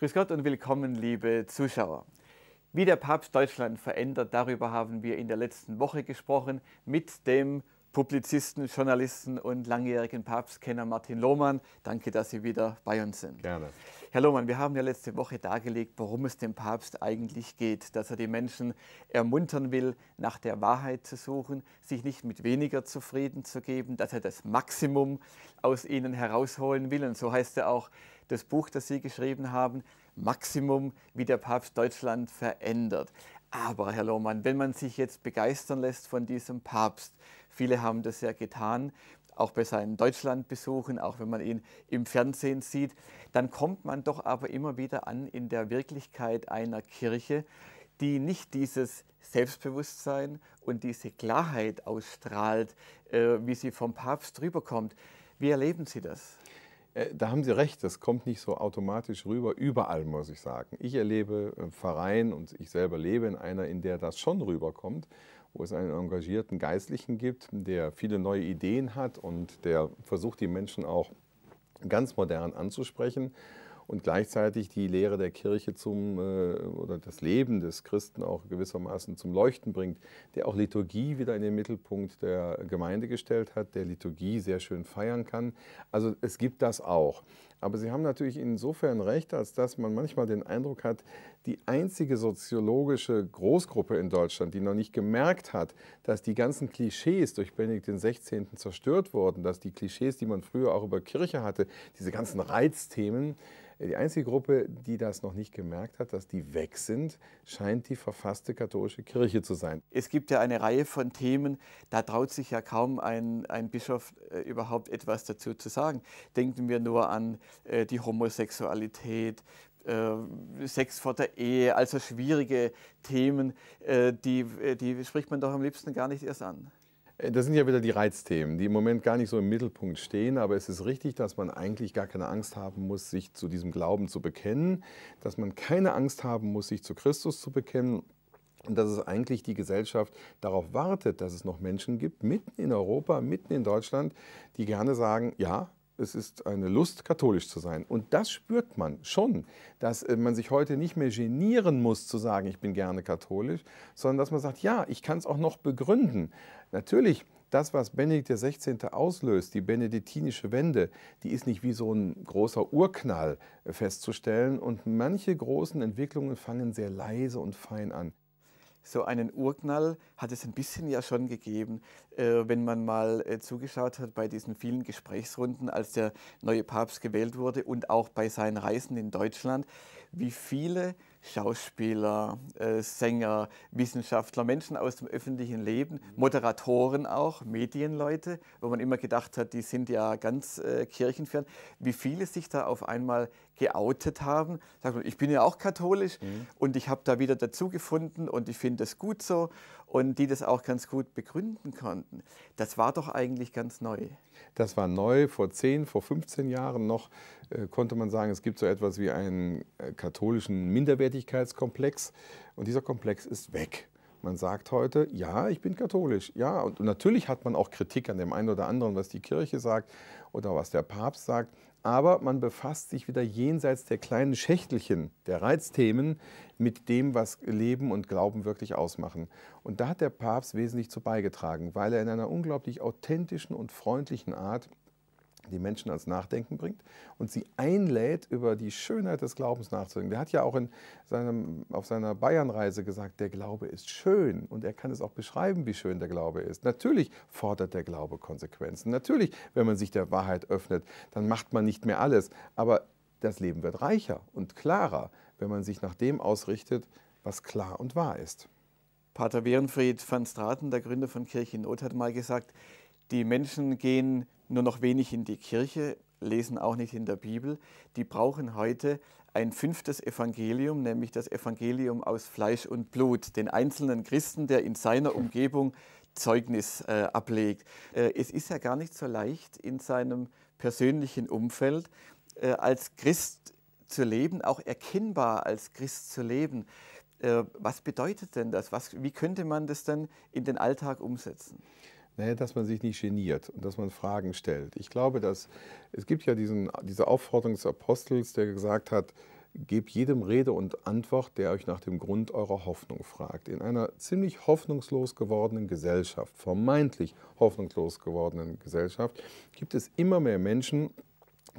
Grüß Gott und willkommen, liebe Zuschauer. Wie der Papst Deutschland verändert, darüber haben wir in der letzten Woche gesprochen mit dem Publizisten, Journalisten und langjährigen Papstkenner Martin Lohmann. Danke, dass Sie wieder bei uns sind. Gerne. Herr Lohmann, wir haben ja letzte Woche dargelegt, worum es dem Papst eigentlich geht, dass er die Menschen ermuntern will, nach der Wahrheit zu suchen, sich nicht mit weniger zufrieden zu geben, dass er das Maximum aus ihnen herausholen will. Und so heißt er auch, das Buch, das Sie geschrieben haben, Maximum, wie der Papst Deutschland verändert. Aber, Herr Lohmann, wenn man sich jetzt begeistern lässt von diesem Papst, viele haben das ja getan, auch bei seinen Deutschlandbesuchen, auch wenn man ihn im Fernsehen sieht, dann kommt man doch aber immer wieder an in der Wirklichkeit einer Kirche, die nicht dieses Selbstbewusstsein und diese Klarheit ausstrahlt, äh, wie sie vom Papst rüberkommt. Wie erleben Sie das? Äh, da haben Sie recht, das kommt nicht so automatisch rüber, überall muss ich sagen. Ich erlebe äh, Verein und ich selber lebe in einer, in der das schon rüberkommt, wo es einen engagierten Geistlichen gibt, der viele neue Ideen hat und der versucht, die Menschen auch ganz modern anzusprechen und gleichzeitig die Lehre der Kirche zum äh, oder das Leben des Christen auch gewissermaßen zum Leuchten bringt, der auch Liturgie wieder in den Mittelpunkt der Gemeinde gestellt hat, der Liturgie sehr schön feiern kann. Also es gibt das auch. Aber Sie haben natürlich insofern recht, als dass man manchmal den Eindruck hat, die einzige soziologische Großgruppe in Deutschland, die noch nicht gemerkt hat, dass die ganzen Klischees durch Benedikt XVI. zerstört wurden, dass die Klischees, die man früher auch über Kirche hatte, diese ganzen Reizthemen, äh, die einzige Gruppe, die das noch nicht gemerkt hat, dass die weg sind, scheint die verfasste katholische Kirche zu sein. Es gibt ja eine Reihe von Themen, da traut sich ja kaum ein, ein Bischof äh, überhaupt etwas dazu zu sagen. Denken wir nur an äh, die Homosexualität äh, Sex vor der Ehe, also schwierige Themen, äh, die, äh, die spricht man doch am liebsten gar nicht erst an. Das sind ja wieder die Reizthemen, die im Moment gar nicht so im Mittelpunkt stehen, aber es ist richtig, dass man eigentlich gar keine Angst haben muss, sich zu diesem Glauben zu bekennen, dass man keine Angst haben muss, sich zu Christus zu bekennen und dass es eigentlich die Gesellschaft darauf wartet, dass es noch Menschen gibt, mitten in Europa, mitten in Deutschland, die gerne sagen, ja, es ist eine Lust, katholisch zu sein. Und das spürt man schon, dass äh, man sich heute nicht mehr genieren muss zu sagen, ich bin gerne katholisch, sondern dass man sagt, ja, ich kann es auch noch begründen. Natürlich, das, was Benedikt XVI. auslöst, die benediktinische Wende, die ist nicht wie so ein großer Urknall äh, festzustellen. Und manche großen Entwicklungen fangen sehr leise und fein an so einen Urknall hat es ein bisschen ja schon gegeben, äh, wenn man mal äh, zugeschaut hat bei diesen vielen Gesprächsrunden, als der neue Papst gewählt wurde und auch bei seinen Reisen in Deutschland, wie viele Schauspieler, äh, Sänger, Wissenschaftler, Menschen aus dem öffentlichen Leben, Moderatoren auch, Medienleute, wo man immer gedacht hat, die sind ja ganz äh, kirchenfern, wie viele sich da auf einmal geoutet haben. Sagt man, ich bin ja auch katholisch mhm. und ich habe da wieder dazugefunden und ich finde das gut so und die das auch ganz gut begründen konnten. Das war doch eigentlich ganz neu. Das war neu. Vor 10, vor 15 Jahren noch äh, konnte man sagen, es gibt so etwas wie einen äh, katholischen Minderwertigkeitskomplex und dieser Komplex ist weg. Man sagt heute, ja, ich bin katholisch. Ja, und natürlich hat man auch Kritik an dem einen oder anderen, was die Kirche sagt oder was der Papst sagt. Aber man befasst sich wieder jenseits der kleinen Schächtelchen, der Reizthemen, mit dem, was Leben und Glauben wirklich ausmachen. Und da hat der Papst wesentlich zu beigetragen, weil er in einer unglaublich authentischen und freundlichen Art die Menschen ans Nachdenken bringt und sie einlädt, über die Schönheit des Glaubens nachzudenken. Der hat ja auch in seinem, auf seiner Bayernreise gesagt, der Glaube ist schön und er kann es auch beschreiben, wie schön der Glaube ist. Natürlich fordert der Glaube Konsequenzen. Natürlich, wenn man sich der Wahrheit öffnet, dann macht man nicht mehr alles. Aber das Leben wird reicher und klarer, wenn man sich nach dem ausrichtet, was klar und wahr ist. Pater Behrenfried van Straten, der Gründer von Kirche in Not, hat mal gesagt, die Menschen gehen nur noch wenig in die Kirche, lesen auch nicht in der Bibel, die brauchen heute ein fünftes Evangelium, nämlich das Evangelium aus Fleisch und Blut, den einzelnen Christen, der in seiner Umgebung Zeugnis äh, ablegt. Äh, es ist ja gar nicht so leicht, in seinem persönlichen Umfeld äh, als Christ zu leben, auch erkennbar als Christ zu leben. Äh, was bedeutet denn das? Was, wie könnte man das denn in den Alltag umsetzen? Naja, ne, dass man sich nicht geniert und dass man Fragen stellt. Ich glaube, dass es gibt ja diesen, diese Aufforderung des Apostels, der gesagt hat, gebt jedem Rede und Antwort, der euch nach dem Grund eurer Hoffnung fragt. In einer ziemlich hoffnungslos gewordenen Gesellschaft, vermeintlich hoffnungslos gewordenen Gesellschaft, gibt es immer mehr Menschen,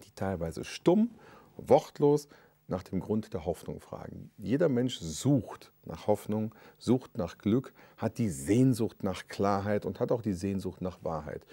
die teilweise stumm, wortlos, nach dem Grund der Hoffnung fragen. Jeder Mensch sucht nach Hoffnung, sucht nach Glück, hat die Sehnsucht nach Klarheit und hat auch die Sehnsucht nach Wahrheit.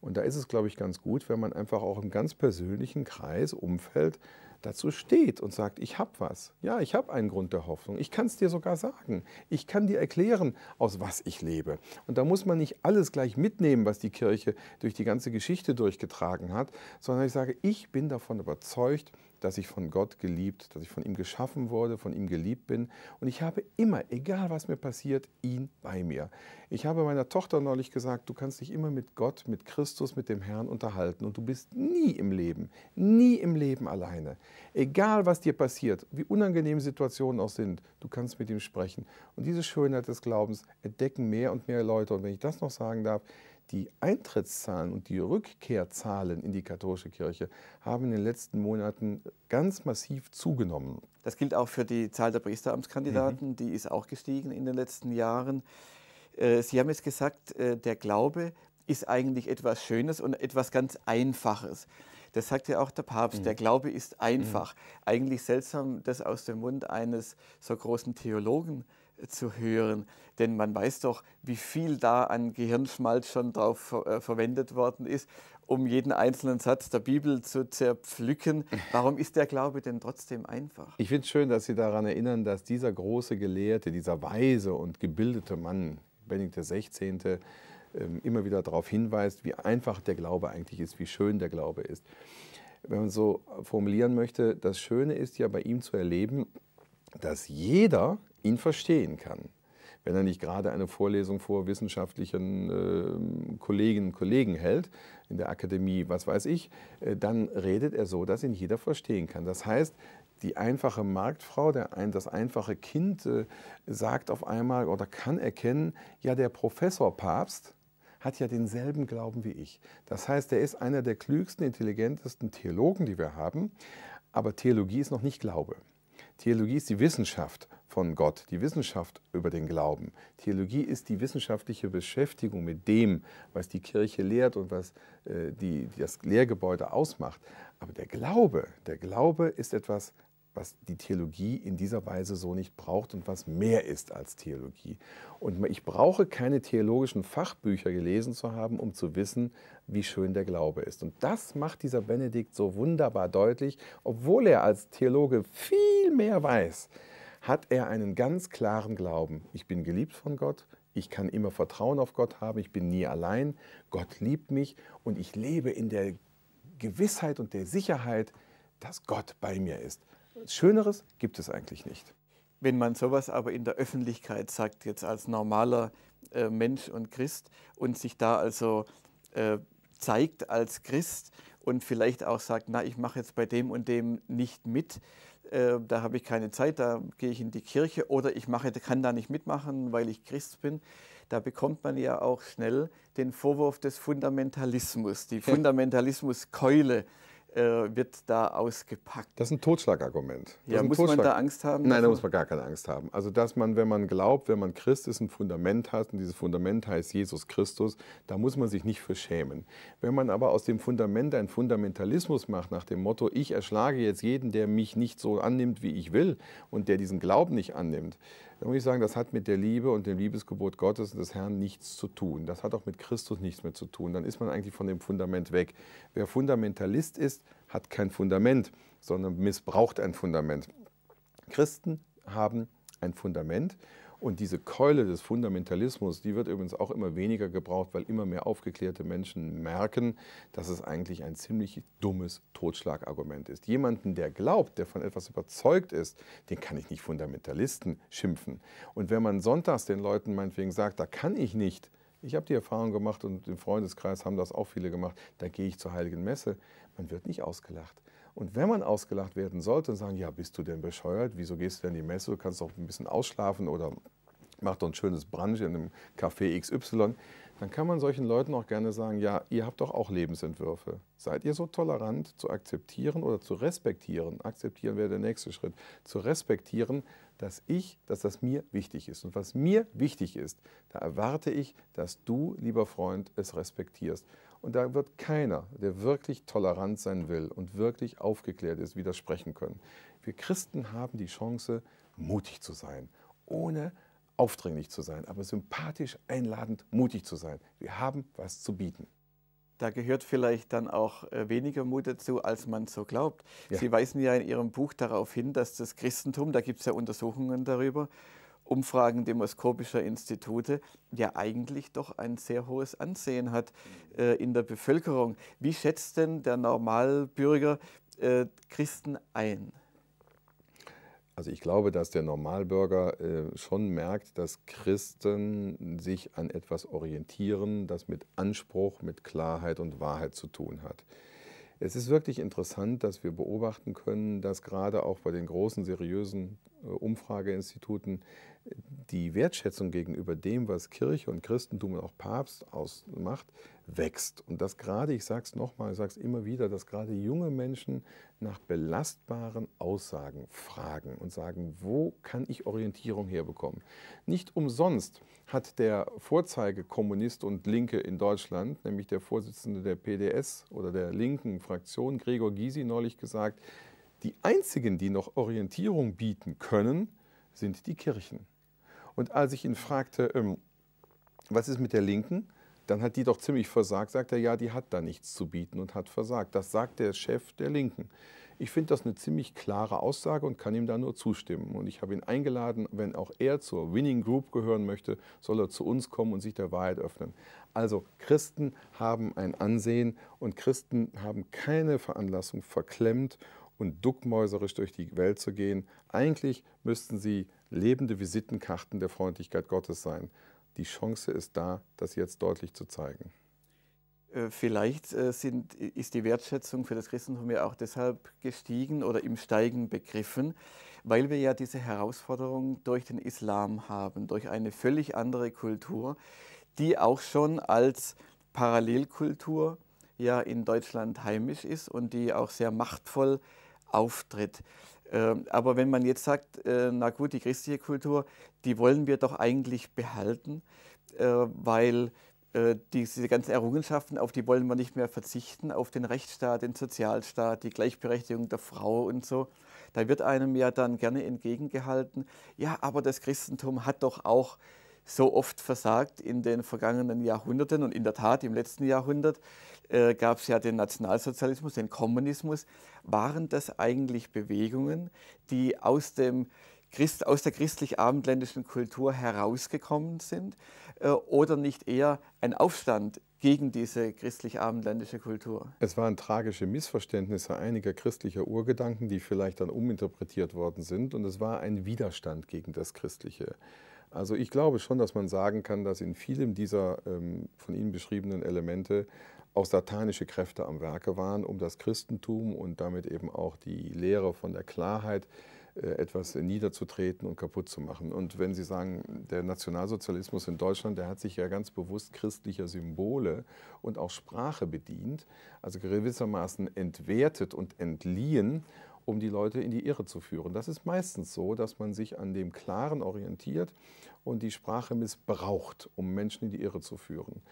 Und da ist es, glaube ich, ganz gut, wenn man einfach auch im ganz persönlichen Kreis, Umfeld dazu steht und sagt, ich habe was. Ja, ich habe einen Grund der Hoffnung. Ich kann es dir sogar sagen. Ich kann dir erklären, aus was ich lebe. Und da muss man nicht alles gleich mitnehmen, was die Kirche durch die ganze Geschichte durchgetragen hat, sondern ich sage, ich bin davon überzeugt, dass ich von Gott geliebt, dass ich von ihm geschaffen wurde, von ihm geliebt bin. Und ich habe immer, egal was mir passiert, ihn bei mir. Ich habe meiner Tochter neulich gesagt, du kannst dich immer mit Gott, mit Christus, mit dem Herrn unterhalten. Und du bist nie im Leben, nie im Leben alleine. Egal was dir passiert, wie unangenehm Situationen auch sind, du kannst mit ihm sprechen. Und diese Schönheit des Glaubens entdecken mehr und mehr Leute. Und wenn ich das noch sagen darf, die Eintrittszahlen und die Rückkehrzahlen in die katholische Kirche haben in den letzten Monaten ganz massiv zugenommen. Das gilt auch für die Zahl der Priesteramtskandidaten, mhm. die ist auch gestiegen in den letzten Jahren. Äh, Sie haben jetzt gesagt, äh, der Glaube ist eigentlich etwas Schönes und etwas ganz Einfaches. Das sagt ja auch der Papst. Mhm. Der Glaube ist mhm. einfach. Mhm. Eigentlich seltsam, das aus dem Mund eines so großen Theologen äh, zu hören. Denn man weiß doch, wie viel da an Gehirnschmalz schon drauf äh, verwendet worden ist, um jeden einzelnen Satz der Bibel zu zerpflücken. Warum ist der Glaube denn trotzdem einfach? Ich finde es schön, dass Sie daran erinnern, dass dieser große Gelehrte, dieser weise und gebildete Mann, Benedikt XVI., ähm, immer wieder darauf hinweist, wie einfach der Glaube eigentlich ist, wie schön der Glaube ist. Wenn man so formulieren möchte, das Schöne ist ja bei ihm zu erleben, dass jeder ihn verstehen kann, wenn er nicht gerade eine Vorlesung vor wissenschaftlichen äh, Kolleginnen und Kollegen hält, in der Akademie, was weiß ich, äh, dann redet er so, dass ihn jeder verstehen kann. Das heißt, die einfache Marktfrau, der ein, das einfache Kind äh, sagt auf einmal oder kann erkennen, ja, der Professor Papst, hat ja denselben Glauben wie ich. Das heißt, er ist einer der klügsten, intelligentesten Theologen, die wir haben, aber Theologie ist noch nicht Glaube. Theologie ist die Wissenschaft von Gott, die Wissenschaft über den Glauben. Theologie ist die wissenschaftliche Beschäftigung mit dem, was die Kirche lehrt und was äh, die, das Lehrgebäude ausmacht. Aber der Glaube, der Glaube ist etwas was die Theologie in dieser Weise so nicht braucht und was mehr ist als Theologie. Und ich brauche keine theologischen Fachbücher gelesen zu haben, um zu wissen, wie schön der Glaube ist. Und das macht dieser Benedikt so wunderbar deutlich, obwohl er als Theologe viel mehr weiß, hat er einen ganz klaren Glauben. Ich bin geliebt von Gott, ich kann immer Vertrauen auf Gott haben, ich bin nie allein, Gott liebt mich und ich lebe in der Gewissheit und der Sicherheit, dass Gott bei mir ist. Schöneres gibt es eigentlich nicht. Wenn man sowas aber in der Öffentlichkeit sagt, jetzt als normaler äh, Mensch und Christ und sich da also äh, zeigt als Christ und vielleicht auch sagt, na, ich mache jetzt bei dem und dem nicht mit, äh, da habe ich keine Zeit, da gehe ich in die Kirche oder ich mache, kann da nicht mitmachen, weil ich Christ bin, da bekommt man ja auch schnell den Vorwurf des Fundamentalismus, die Fundamentalismuskeule. Äh, wird da ausgepackt. Das ist ein Totschlagargument. Das ja, muss Totschlag man da Angst haben? Nein, da muss man gar keine Angst haben. Also, dass man, wenn man glaubt, wenn man Christ ist, ein Fundament hat, und dieses Fundament heißt Jesus Christus, da muss man sich nicht für schämen. Wenn man aber aus dem Fundament einen Fundamentalismus macht, nach dem Motto, ich erschlage jetzt jeden, der mich nicht so annimmt, wie ich will, und der diesen Glauben nicht annimmt, da muss ich sagen, das hat mit der Liebe und dem Liebesgebot Gottes und des Herrn nichts zu tun. Das hat auch mit Christus nichts mehr zu tun. Dann ist man eigentlich von dem Fundament weg. Wer Fundamentalist ist, hat kein Fundament, sondern missbraucht ein Fundament. Christen haben ein Fundament und diese Keule des Fundamentalismus, die wird übrigens auch immer weniger gebraucht, weil immer mehr aufgeklärte Menschen merken, dass es eigentlich ein ziemlich dummes Totschlagargument ist. Jemanden, der glaubt, der von etwas überzeugt ist, den kann ich nicht Fundamentalisten schimpfen. Und wenn man sonntags den Leuten meinetwegen sagt, da kann ich nicht, ich habe die Erfahrung gemacht und im Freundeskreis haben das auch viele gemacht. Da gehe ich zur Heiligen Messe. Man wird nicht ausgelacht. Und wenn man ausgelacht werden sollte und sagen, ja, bist du denn bescheuert? Wieso gehst du denn in die Messe? Du kannst doch ein bisschen ausschlafen oder macht doch ein schönes Brunch in einem Café XY, dann kann man solchen Leuten auch gerne sagen, ja, ihr habt doch auch Lebensentwürfe. Seid ihr so tolerant zu akzeptieren oder zu respektieren, akzeptieren wäre der nächste Schritt, zu respektieren, dass ich, dass das mir wichtig ist. Und was mir wichtig ist, da erwarte ich, dass du, lieber Freund, es respektierst. Und da wird keiner, der wirklich tolerant sein will und wirklich aufgeklärt ist, widersprechen können. Wir Christen haben die Chance, mutig zu sein, ohne aufdringlich zu sein, aber sympathisch, einladend, mutig zu sein. Wir haben was zu bieten. Da gehört vielleicht dann auch äh, weniger Mut dazu, als man so glaubt. Ja. Sie weisen ja in Ihrem Buch darauf hin, dass das Christentum, da gibt es ja Untersuchungen darüber, Umfragen demoskopischer Institute, ja eigentlich doch ein sehr hohes Ansehen hat äh, in der Bevölkerung. Wie schätzt denn der Normalbürger äh, Christen ein? Also ich glaube, dass der Normalbürger äh, schon merkt, dass Christen sich an etwas orientieren, das mit Anspruch, mit Klarheit und Wahrheit zu tun hat. Es ist wirklich interessant, dass wir beobachten können, dass gerade auch bei den großen seriösen äh, Umfrageinstituten die Wertschätzung gegenüber dem, was Kirche und Christentum und auch Papst ausmacht, wächst. Und das gerade, ich sage es nochmal, ich sage es immer wieder, dass gerade junge Menschen nach belastbaren Aussagen fragen und sagen, wo kann ich Orientierung herbekommen? Nicht umsonst hat der Vorzeigekommunist und Linke in Deutschland, nämlich der Vorsitzende der PDS oder der linken Fraktion, Gregor Gysi, neulich gesagt, die einzigen, die noch Orientierung bieten können, sind die Kirchen. Und als ich ihn fragte, ähm, was ist mit der Linken? Dann hat die doch ziemlich versagt, sagt er, ja, die hat da nichts zu bieten und hat versagt. Das sagt der Chef der Linken. Ich finde das eine ziemlich klare Aussage und kann ihm da nur zustimmen. Und ich habe ihn eingeladen, wenn auch er zur Winning Group gehören möchte, soll er zu uns kommen und sich der Wahrheit öffnen. Also Christen haben ein Ansehen und Christen haben keine Veranlassung verklemmt und duckmäuserisch durch die Welt zu gehen. Eigentlich müssten sie lebende Visitenkarten der Freundlichkeit Gottes sein. Die Chance ist da, das jetzt deutlich zu zeigen. Äh, vielleicht äh, sind, ist die Wertschätzung für das Christentum ja auch deshalb gestiegen oder im Steigen begriffen, weil wir ja diese Herausforderung durch den Islam haben, durch eine völlig andere Kultur, die auch schon als Parallelkultur ja in Deutschland heimisch ist und die auch sehr machtvoll ist auftritt. Ähm, aber wenn man jetzt sagt, äh, na gut, die christliche Kultur, die wollen wir doch eigentlich behalten, äh, weil äh, diese ganzen Errungenschaften, auf die wollen wir nicht mehr verzichten, auf den Rechtsstaat, den Sozialstaat, die Gleichberechtigung der Frau und so. Da wird einem ja dann gerne entgegengehalten, ja, aber das Christentum hat doch auch so oft versagt in den vergangenen Jahrhunderten und in der Tat im letzten Jahrhundert äh, gab es ja den Nationalsozialismus, den Kommunismus. Waren das eigentlich Bewegungen, die aus, dem Christ, aus der christlich-abendländischen Kultur herausgekommen sind äh, oder nicht eher ein Aufstand gegen diese christlich-abendländische Kultur? Es waren tragische Missverständnisse einiger christlicher Urgedanken, die vielleicht dann uminterpretiert worden sind. Und es war ein Widerstand gegen das Christliche. Also ich glaube schon, dass man sagen kann, dass in vielem dieser ähm, von Ihnen beschriebenen Elemente auch satanische Kräfte am Werke waren, um das Christentum und damit eben auch die Lehre von der Klarheit äh, etwas niederzutreten und kaputt zu machen. Und wenn Sie sagen, der Nationalsozialismus in Deutschland, der hat sich ja ganz bewusst christlicher Symbole und auch Sprache bedient, also gewissermaßen entwertet und entliehen, um die Leute in die Irre zu führen. Das ist meistens so, dass man sich an dem Klaren orientiert und die Sprache missbraucht, um Menschen in die Irre zu führen.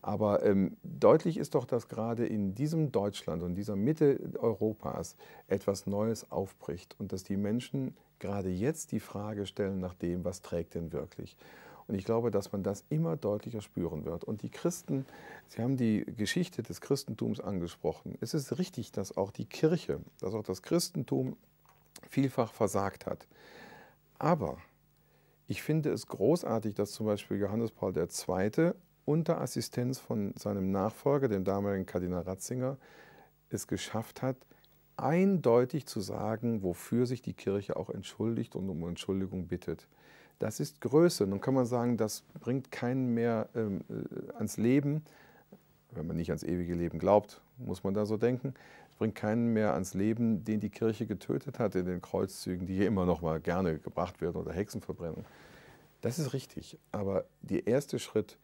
Aber ähm, deutlich ist doch, dass gerade in diesem Deutschland und dieser Mitte Europas etwas Neues aufbricht und dass die Menschen gerade jetzt die Frage stellen nach dem, was trägt denn wirklich. Und ich glaube, dass man das immer deutlicher spüren wird. Und die Christen, Sie haben die Geschichte des Christentums angesprochen. Es ist richtig, dass auch die Kirche, dass auch das Christentum vielfach versagt hat. Aber ich finde es großartig, dass zum Beispiel Johannes Paul II. unter Assistenz von seinem Nachfolger, dem damaligen Kardinal Ratzinger, es geschafft hat, eindeutig zu sagen, wofür sich die Kirche auch entschuldigt und um Entschuldigung bittet. Das ist Größe. Nun kann man sagen, das bringt keinen mehr ähm, äh, ans Leben. Wenn man nicht ans ewige Leben glaubt, muss man da so denken. Es bringt keinen mehr ans Leben, den die Kirche getötet hat in den Kreuzzügen, die hier immer noch mal gerne gebracht werden oder Hexenverbrennung. Das ist richtig. Aber der erste Schritt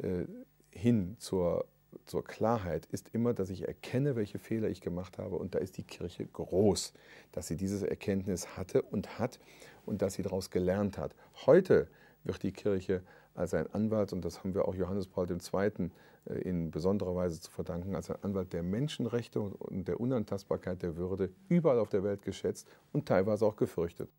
äh, hin zur, zur Klarheit ist immer, dass ich erkenne, welche Fehler ich gemacht habe. Und da ist die Kirche groß, dass sie dieses Erkenntnis hatte und hat und dass sie daraus gelernt hat. Heute wird die Kirche als ein Anwalt, und das haben wir auch Johannes Paul II. Äh, in besonderer Weise zu verdanken, als ein Anwalt der Menschenrechte und der Unantastbarkeit der Würde überall auf der Welt geschätzt und teilweise auch gefürchtet.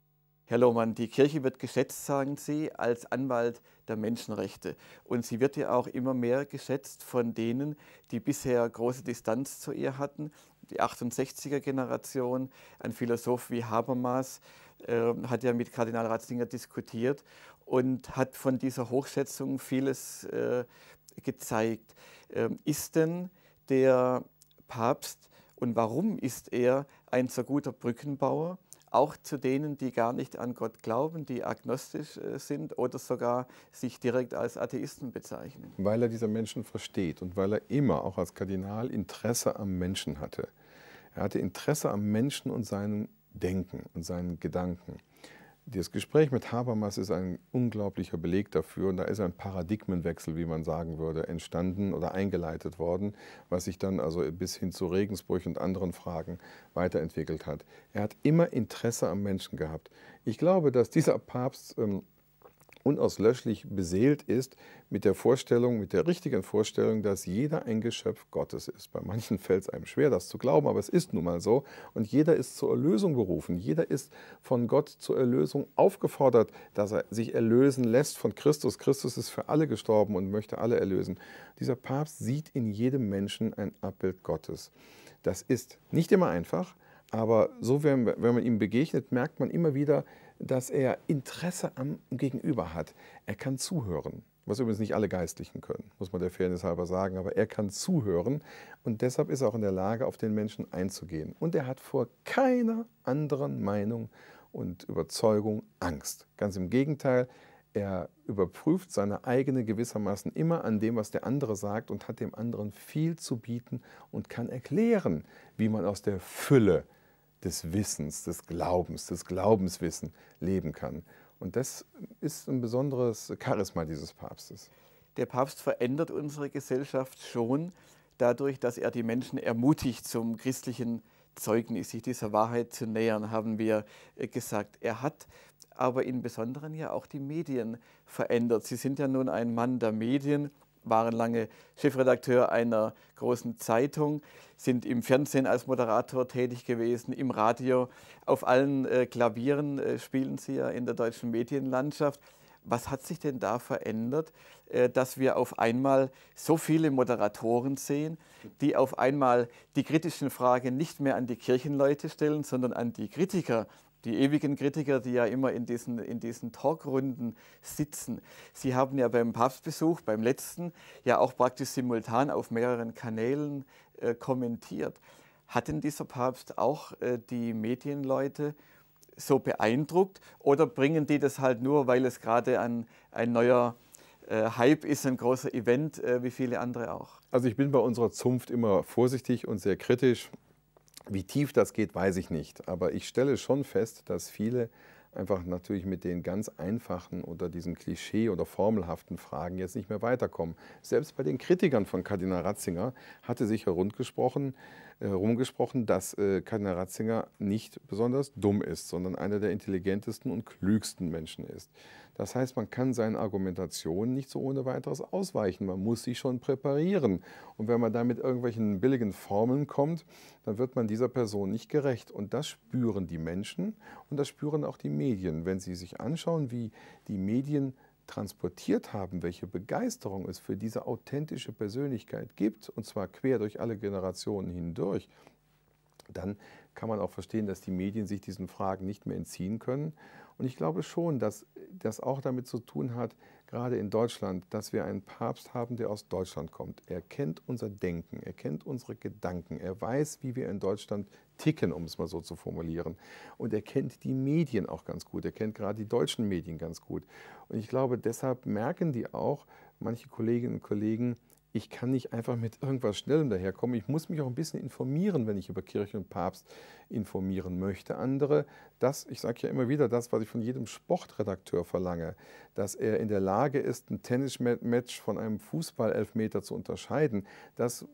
Herr Lohmann, die Kirche wird geschätzt, sagen Sie, als Anwalt der Menschenrechte. Und sie wird ja auch immer mehr geschätzt von denen, die bisher große Distanz zu ihr hatten. Die 68er-Generation, ein Philosoph wie Habermas, ähm, hat ja mit Kardinal Ratzinger diskutiert und hat von dieser Hochschätzung vieles äh, gezeigt. Ähm, ist denn der Papst und warum ist er ein so guter Brückenbauer? auch zu denen, die gar nicht an Gott glauben, die agnostisch äh, sind oder sogar sich direkt als Atheisten bezeichnen. Weil er diese Menschen versteht und weil er immer auch als Kardinal Interesse am Menschen hatte. Er hatte Interesse am Menschen und seinen Denken und seinen Gedanken. Das Gespräch mit Habermas ist ein unglaublicher Beleg dafür und da ist ein Paradigmenwechsel, wie man sagen würde, entstanden oder eingeleitet worden, was sich dann also bis hin zu Regensburg und anderen Fragen weiterentwickelt hat. Er hat immer Interesse am Menschen gehabt. Ich glaube, dass dieser Papst ähm, unauslöschlich beseelt ist mit der Vorstellung, mit der richtigen Vorstellung, dass jeder ein Geschöpf Gottes ist. Bei manchen fällt es einem schwer, das zu glauben, aber es ist nun mal so. Und jeder ist zur Erlösung berufen. Jeder ist von Gott zur Erlösung aufgefordert, dass er sich erlösen lässt von Christus. Christus ist für alle gestorben und möchte alle erlösen. Dieser Papst sieht in jedem Menschen ein Abbild Gottes. Das ist nicht immer einfach, aber so, wenn man ihm begegnet, merkt man immer wieder, dass er Interesse am Gegenüber hat. Er kann zuhören, was übrigens nicht alle Geistlichen können, muss man der Fairness halber sagen, aber er kann zuhören und deshalb ist er auch in der Lage, auf den Menschen einzugehen. Und er hat vor keiner anderen Meinung und Überzeugung Angst. Ganz im Gegenteil, er überprüft seine eigene gewissermaßen immer an dem, was der andere sagt und hat dem anderen viel zu bieten und kann erklären, wie man aus der Fülle des Wissens, des Glaubens, des Glaubenswissen leben kann. Und das ist ein besonderes Charisma dieses Papstes. Der Papst verändert unsere Gesellschaft schon dadurch, dass er die Menschen ermutigt zum christlichen Zeugnis, sich dieser Wahrheit zu nähern, haben wir äh, gesagt. Er hat aber im Besonderen ja auch die Medien verändert. Sie sind ja nun ein Mann der Medien waren lange Chefredakteur einer großen Zeitung, sind im Fernsehen als Moderator tätig gewesen, im Radio. Auf allen äh, Klavieren äh, spielen Sie ja in der deutschen Medienlandschaft. Was hat sich denn da verändert, äh, dass wir auf einmal so viele Moderatoren sehen, die auf einmal die kritischen Fragen nicht mehr an die Kirchenleute stellen, sondern an die Kritiker, die ewigen Kritiker, die ja immer in diesen, in diesen Talkrunden sitzen. Sie haben ja beim Papstbesuch, beim letzten, ja auch praktisch simultan auf mehreren Kanälen äh, kommentiert. Hat denn dieser Papst auch äh, die Medienleute so beeindruckt oder bringen die das halt nur, weil es gerade ein, ein neuer äh, Hype ist ein großer Event, äh, wie viele andere auch. Also ich bin bei unserer Zunft immer vorsichtig und sehr kritisch. Wie tief das geht, weiß ich nicht. Aber ich stelle schon fest, dass viele einfach natürlich mit den ganz einfachen oder diesen Klischee- oder formelhaften Fragen jetzt nicht mehr weiterkommen. Selbst bei den Kritikern von Kardinal Ratzinger hatte sich herundgesprochen, äh, rumgesprochen, dass äh, Kardinal Ratzinger nicht besonders dumm ist, sondern einer der intelligentesten und klügsten Menschen ist. Das heißt, man kann seinen Argumentationen nicht so ohne weiteres ausweichen. Man muss sie schon präparieren. Und wenn man da mit irgendwelchen billigen Formeln kommt, dann wird man dieser Person nicht gerecht. Und das spüren die Menschen und das spüren auch die Medien. Wenn sie sich anschauen, wie die Medien transportiert haben, welche Begeisterung es für diese authentische Persönlichkeit gibt, und zwar quer durch alle Generationen hindurch, dann kann man auch verstehen, dass die Medien sich diesen Fragen nicht mehr entziehen können. Und ich glaube schon, dass das auch damit zu tun hat, gerade in Deutschland, dass wir einen Papst haben, der aus Deutschland kommt. Er kennt unser Denken, er kennt unsere Gedanken, er weiß, wie wir in Deutschland ticken, um es mal so zu formulieren. Und er kennt die Medien auch ganz gut, er kennt gerade die deutschen Medien ganz gut. Und ich glaube, deshalb merken die auch, manche Kolleginnen und Kollegen, ich kann nicht einfach mit irgendwas Schnellem daherkommen. Ich muss mich auch ein bisschen informieren, wenn ich über Kirche und Papst informieren möchte. Andere, das, ich sage ja immer wieder, das, was ich von jedem Sportredakteur verlange, dass er in der Lage ist, ein Tennismatch von einem Fußball-Elfmeter zu unterscheiden, das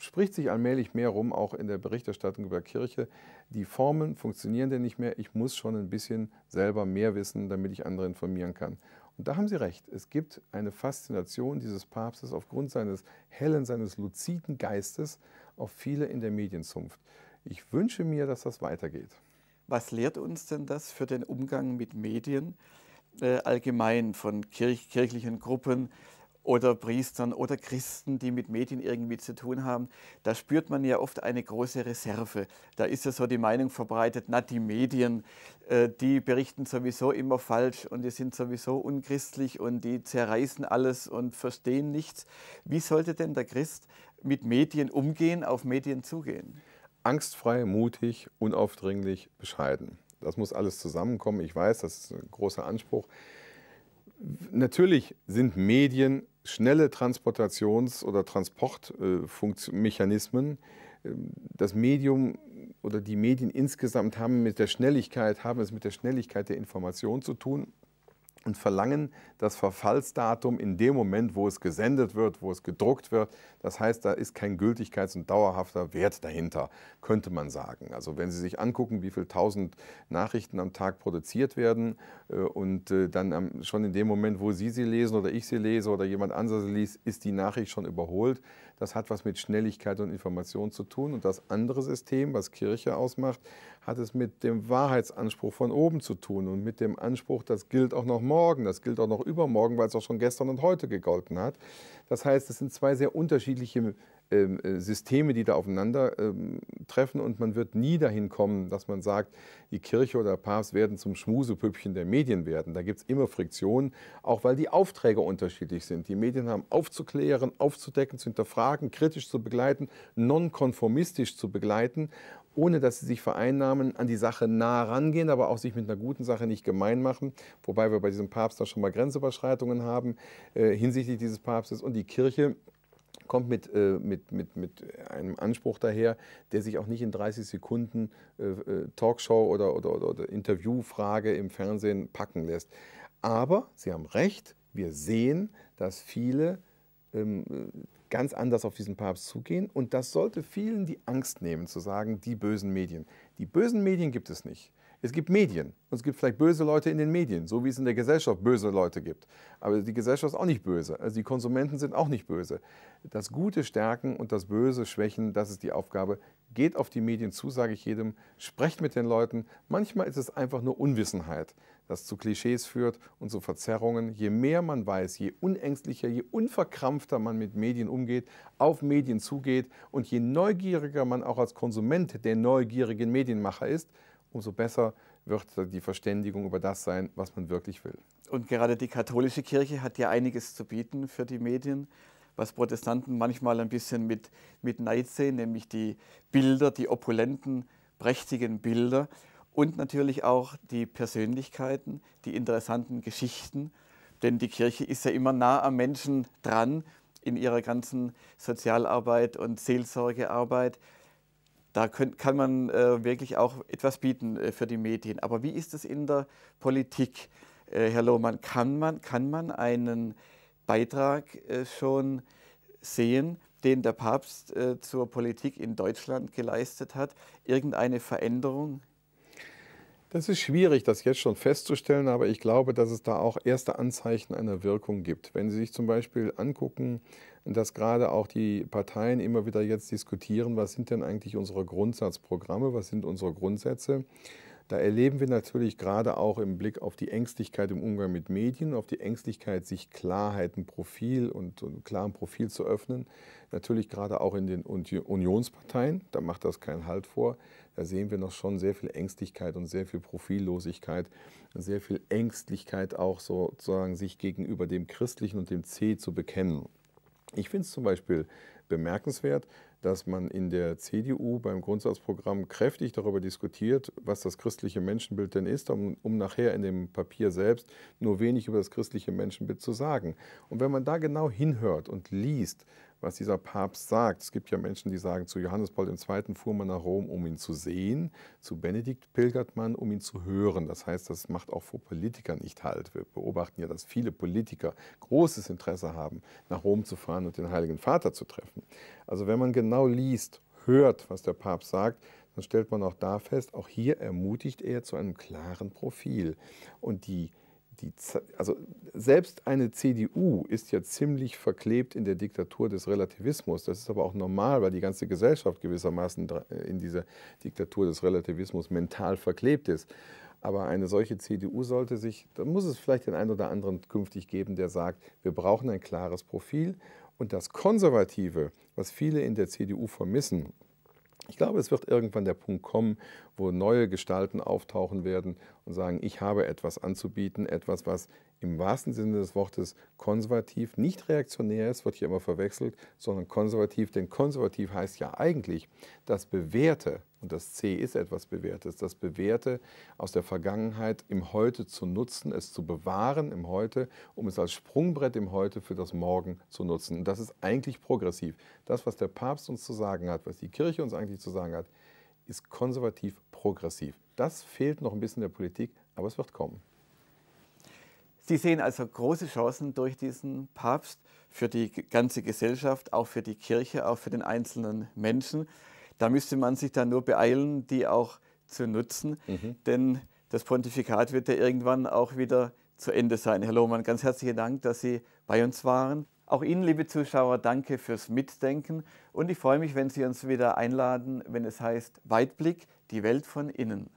spricht sich allmählich mehr rum, auch in der Berichterstattung über Kirche. Die Formen funktionieren denn nicht mehr. Ich muss schon ein bisschen selber mehr wissen, damit ich andere informieren kann. Und da haben Sie recht. Es gibt eine Faszination dieses Papstes aufgrund seines hellen, seines luziden Geistes auf viele in der Medienzunft. Ich wünsche mir, dass das weitergeht. Was lehrt uns denn das für den Umgang mit Medien äh, allgemein von kirch kirchlichen Gruppen? oder Priestern oder Christen, die mit Medien irgendwie zu tun haben, da spürt man ja oft eine große Reserve. Da ist ja so die Meinung verbreitet, na die Medien, äh, die berichten sowieso immer falsch und die sind sowieso unchristlich und die zerreißen alles und verstehen nichts. Wie sollte denn der Christ mit Medien umgehen, auf Medien zugehen? Angstfrei, mutig, unaufdringlich, bescheiden. Das muss alles zusammenkommen. Ich weiß, das ist ein großer Anspruch. Natürlich sind Medien schnelle Transportations- oder Transportmechanismen, äh, äh, das Medium oder die Medien insgesamt haben mit der Schnelligkeit, haben es mit der Schnelligkeit der Information zu tun und verlangen das Verfallsdatum in dem Moment, wo es gesendet wird, wo es gedruckt wird. Das heißt, da ist kein gültigkeits- und dauerhafter Wert dahinter, könnte man sagen. Also wenn Sie sich angucken, wie viele tausend Nachrichten am Tag produziert werden äh, und äh, dann schon in dem Moment, wo Sie sie lesen oder ich sie lese oder jemand anderes liest, ist die Nachricht schon überholt. Das hat was mit Schnelligkeit und Information zu tun. Und das andere System, was Kirche ausmacht, hat es mit dem Wahrheitsanspruch von oben zu tun und mit dem Anspruch, das gilt auch noch morgen, das gilt auch noch übermorgen, weil es auch schon gestern und heute gegolten hat. Das heißt, es sind zwei sehr unterschiedliche ähm, äh, Systeme, die da aufeinandertreffen ähm, und man wird nie dahin kommen, dass man sagt, die Kirche oder der Papst werden zum Schmusepüppchen der Medien werden. Da gibt es immer Friktionen, auch weil die Aufträge unterschiedlich sind. Die Medien haben aufzuklären, aufzudecken, zu hinterfragen, kritisch zu begleiten, nonkonformistisch zu begleiten ohne dass sie sich vereinnahmen, an die Sache nah rangehen, aber auch sich mit einer guten Sache nicht gemein machen. Wobei wir bei diesem Papst da schon mal Grenzüberschreitungen haben äh, hinsichtlich dieses Papstes und die Kirche kommt mit, äh, mit, mit, mit einem Anspruch daher, der sich auch nicht in 30 Sekunden äh, äh, Talkshow oder, oder, oder, oder Interviewfrage im Fernsehen packen lässt. Aber Sie haben recht, wir sehen, dass viele ähm, äh, ganz anders auf diesen Papst zugehen und das sollte vielen die Angst nehmen, zu sagen, die bösen Medien. Die bösen Medien gibt es nicht. Es gibt Medien und es gibt vielleicht böse Leute in den Medien, so wie es in der Gesellschaft böse Leute gibt. Aber die Gesellschaft ist auch nicht böse, also die Konsumenten sind auch nicht böse. Das Gute stärken und das Böse schwächen, das ist die Aufgabe. Geht auf die Medien zu, sage ich jedem, sprecht mit den Leuten. Manchmal ist es einfach nur Unwissenheit, das zu Klischees führt und zu Verzerrungen. Je mehr man weiß, je unängstlicher, je unverkrampfter man mit Medien umgeht, auf Medien zugeht und je neugieriger man auch als Konsument der neugierigen Medienmacher ist, umso besser wird die Verständigung über das sein, was man wirklich will. Und gerade die katholische Kirche hat ja einiges zu bieten für die Medien, was Protestanten manchmal ein bisschen mit, mit Neid sehen, nämlich die Bilder, die opulenten, prächtigen Bilder und natürlich auch die Persönlichkeiten, die interessanten Geschichten. Denn die Kirche ist ja immer nah am Menschen dran in ihrer ganzen Sozialarbeit und Seelsorgearbeit. Da können, kann man äh, wirklich auch etwas bieten äh, für die Medien. Aber wie ist es in der Politik, äh, Herr Lohmann? Kann man, kann man einen Beitrag äh, schon sehen, den der Papst äh, zur Politik in Deutschland geleistet hat? Irgendeine Veränderung? Das ist schwierig, das jetzt schon festzustellen, aber ich glaube, dass es da auch erste Anzeichen einer Wirkung gibt. Wenn Sie sich zum Beispiel angucken, dass gerade auch die Parteien immer wieder jetzt diskutieren, was sind denn eigentlich unsere Grundsatzprogramme, was sind unsere Grundsätze, da erleben wir natürlich gerade auch im Blick auf die Ängstlichkeit im Umgang mit Medien, auf die Ängstlichkeit, sich Klarheit, Profil und, und klaren Profil zu öffnen, natürlich gerade auch in den Unionsparteien, da macht das keinen Halt vor, da sehen wir noch schon sehr viel Ängstlichkeit und sehr viel Profillosigkeit, sehr viel Ängstlichkeit auch sozusagen sich gegenüber dem Christlichen und dem C zu bekennen. Ich finde es zum Beispiel bemerkenswert, dass man in der CDU beim Grundsatzprogramm kräftig darüber diskutiert, was das christliche Menschenbild denn ist, um, um, nachher in dem Papier selbst nur wenig über das christliche Menschenbild zu sagen. Und wenn man da genau hinhört und liest, was dieser Papst sagt. Es gibt ja Menschen, die sagen, zu Johannes Paul II. fuhr man nach Rom, um ihn zu sehen, zu Benedikt pilgert man, um ihn zu hören. Das heißt, das macht auch vor Politikern nicht halt. Wir beobachten ja, dass viele Politiker großes Interesse haben, nach Rom zu fahren und den Heiligen Vater zu treffen. Also wenn man genau liest, hört, was der Papst sagt, dann stellt man auch da fest, auch hier ermutigt er zu einem klaren Profil. Und die die, also selbst eine CDU ist ja ziemlich verklebt in der Diktatur des Relativismus. Das ist aber auch normal, weil die ganze Gesellschaft gewissermaßen äh, in dieser Diktatur des Relativismus mental verklebt ist. Aber eine solche CDU sollte sich, da muss es vielleicht den einen oder anderen künftig geben, der sagt, wir brauchen ein klares Profil. Und das Konservative, was viele in der CDU vermissen, ich glaube, es wird irgendwann der Punkt kommen, wo neue Gestalten auftauchen werden und sagen, ich habe etwas anzubieten, etwas, was im wahrsten Sinne des Wortes konservativ, nicht reaktionär es wird hier immer verwechselt, sondern konservativ. Denn konservativ heißt ja eigentlich, das Bewährte, und das C ist etwas Bewährtes, das Bewährte aus der Vergangenheit im Heute zu nutzen, es zu bewahren im Heute, um es als Sprungbrett im Heute für das Morgen zu nutzen. Und das ist eigentlich progressiv. Das, was der Papst uns zu sagen hat, was die Kirche uns eigentlich zu sagen hat, ist konservativ progressiv. Das fehlt noch ein bisschen der Politik, aber es wird kommen. Sie sehen also große Chancen durch diesen Papst für die ganze Gesellschaft, auch für die Kirche, auch für den einzelnen Menschen. Da müsste man sich dann nur beeilen, die auch zu nutzen, mhm. denn das Pontifikat wird ja irgendwann auch wieder zu Ende sein. Herr Lohmann, ganz herzlichen Dank, dass Sie bei uns waren. Auch Ihnen, liebe Zuschauer, danke fürs Mitdenken und ich freue mich, wenn Sie uns wieder einladen, wenn es heißt Weitblick, die Welt von innen.